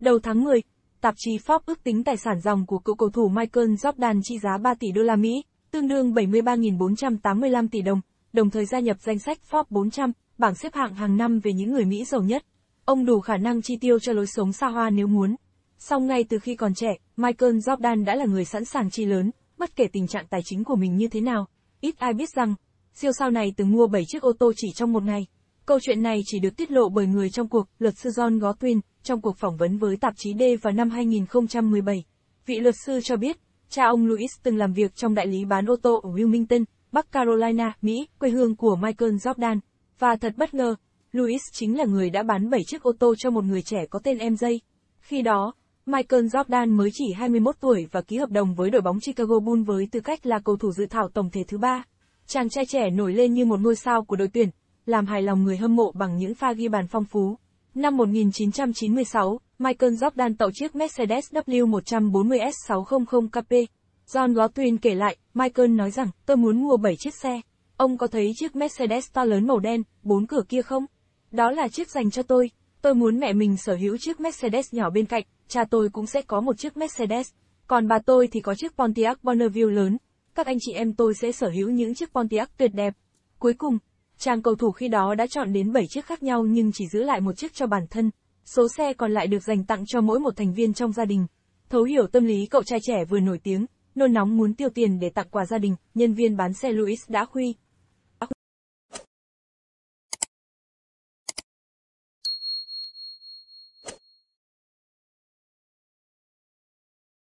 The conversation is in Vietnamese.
Đầu tháng 10, tạp chí Forbes ước tính tài sản dòng của cựu cầu thủ Michael Jordan trị giá 3 tỷ đô la Mỹ, tương đương 73.485 tỷ đồng, đồng thời gia nhập danh sách Forbes 400, bảng xếp hạng hàng năm về những người Mỹ giàu nhất. Ông đủ khả năng chi tiêu cho lối sống xa hoa nếu muốn. Song ngay từ khi còn trẻ, Michael Jordan đã là người sẵn sàng chi lớn, bất kể tình trạng tài chính của mình như thế nào. Ít ai biết rằng, siêu sao này từng mua 7 chiếc ô tô chỉ trong một ngày. Câu chuyện này chỉ được tiết lộ bởi người trong cuộc, luật sư John Gottwin, trong cuộc phỏng vấn với tạp chí D vào năm 2017. Vị luật sư cho biết, cha ông Louis từng làm việc trong đại lý bán ô tô ở Wilmington, Bắc Carolina, Mỹ, quê hương của Michael Jordan. Và thật bất ngờ, Louis chính là người đã bán 7 chiếc ô tô cho một người trẻ có tên MJ. Khi đó, Michael Jordan mới chỉ 21 tuổi và ký hợp đồng với đội bóng Chicago Bulls với tư cách là cầu thủ dự thảo tổng thể thứ ba. Chàng trai trẻ nổi lên như một ngôi sao của đội tuyển, làm hài lòng người hâm mộ bằng những pha ghi bàn phong phú. Năm 1996, Michael Jordan tậu chiếc Mercedes W140 S600 KP. John Lotwin kể lại, Michael nói rằng, tôi muốn mua 7 chiếc xe. Ông có thấy chiếc Mercedes to lớn màu đen, bốn cửa kia không? Đó là chiếc dành cho tôi. Tôi muốn mẹ mình sở hữu chiếc Mercedes nhỏ bên cạnh, cha tôi cũng sẽ có một chiếc Mercedes. Còn bà tôi thì có chiếc Pontiac Bonneville lớn. Các anh chị em tôi sẽ sở hữu những chiếc Pontiac tuyệt đẹp. Cuối cùng, Chàng cầu thủ khi đó đã chọn đến 7 chiếc khác nhau nhưng chỉ giữ lại một chiếc cho bản thân. Số xe còn lại được dành tặng cho mỗi một thành viên trong gia đình. Thấu hiểu tâm lý cậu trai trẻ vừa nổi tiếng, nôn nóng muốn tiêu tiền để tặng quà gia đình, nhân viên bán xe Louis đã khuy,